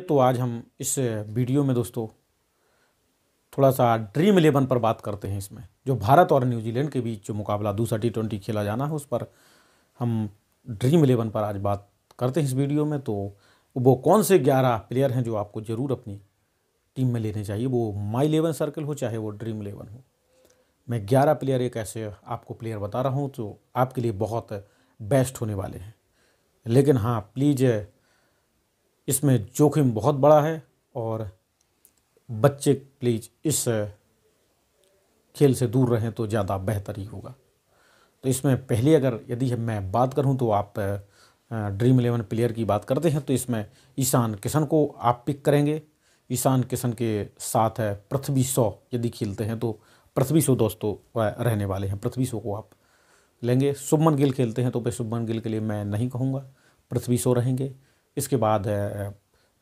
तो आज हम इस वीडियो में दोस्तों थोड़ा सा ड्रीम इलेवन पर बात करते हैं इसमें जो भारत और न्यूजीलैंड के बीच जो मुकाबला दूसरा टी ट्वेंटी खेला जाना है उस पर हम ड्रीम इलेवन पर आज बात करते हैं इस वीडियो में तो वो कौन से ग्यारह प्लेयर हैं जो आपको ज़रूर अपनी टीम में लेने चाहिए वो माई इलेवन सर्कल हो चाहे वो ड्रीम इलेवन हो मैं ग्यारह प्लेयर एक ऐसे आपको प्लेयर बता रहा हूँ जो आपके लिए बहुत बेस्ट होने वाले हैं लेकिन हाँ प्लीज़ इसमें जोखिम बहुत बड़ा है और बच्चे प्लीज़ इस खेल से दूर रहें तो ज़्यादा बेहतर ही होगा तो इसमें पहले अगर यदि मैं बात करूं तो आप ड्रीम इलेवन प्लेयर की बात करते हैं तो इसमें ईशान किशन को आप पिक करेंगे ईशान किशन के साथ है पृथ्वी सौ यदि खेलते हैं तो पृथ्वी सो दोस्तों रहने वाले हैं पृथ्वी सो को आप लेंगे शुभमन गिल खेलते हैं तो भाई शुभमन गिल के लिए मैं नहीं कहूँगा पृथ्वी सो रहेंगे इसके बाद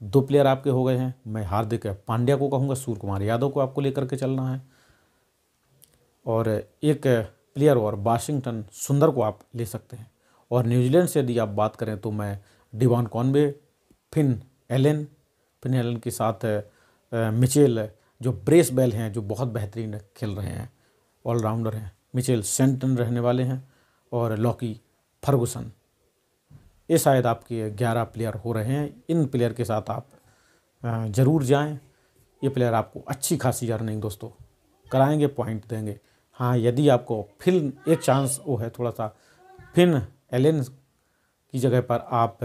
दो प्लेयर आपके हो गए हैं मैं हार्दिक पांड्या को कहूँगा सूर्य कुमार यादव को आपको लेकर के चलना है और एक प्लेयर और वाशिंगटन सुंदर को आप ले सकते हैं और न्यूजीलैंड से यदि आप बात करें तो मैं Devon Conway Finn Allen Finn Allen के साथ मिचेल जो ब्रेस बेल हैं जो बहुत बेहतरीन खेल रहे हैं ऑलराउंडर हैं मिचेल सेंटन रहने वाले हैं और लॉकी फर्गूसन ये शायद आपके ग्यारह प्लेयर हो रहे हैं इन प्लेयर के साथ आप ज़रूर जाएं ये प्लेयर आपको अच्छी खासी अर्निंग दोस्तों कराएंगे पॉइंट देंगे हाँ यदि आपको फिर एक चांस वो है थोड़ा सा फिन एलेन की जगह पर आप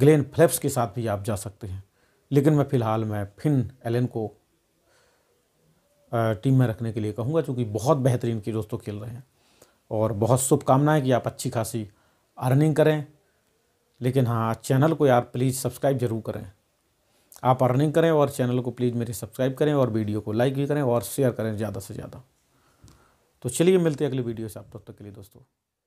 ग्लेन फ्लैप्स के साथ भी आप जा सकते हैं लेकिन मैं फ़िलहाल मैं फिन एलेन को टीम में रखने के लिए कहूँगा क्योंकि बहुत बेहतरीन के दोस्तों खेल रहे हैं और बहुत शुभकामनाएँ कि आप अच्छी खासी अर्निंग करें लेकिन हाँ चैनल को यार प्लीज़ सब्सक्राइब जरूर करें आप अर्निंग करें और चैनल को प्लीज़ मेरे सब्सक्राइब करें और वीडियो को लाइक भी करें और शेयर करें ज़्यादा से ज़्यादा तो चलिए मिलते हैं अगली वीडियो से आप तब तक के लिए दोस्तों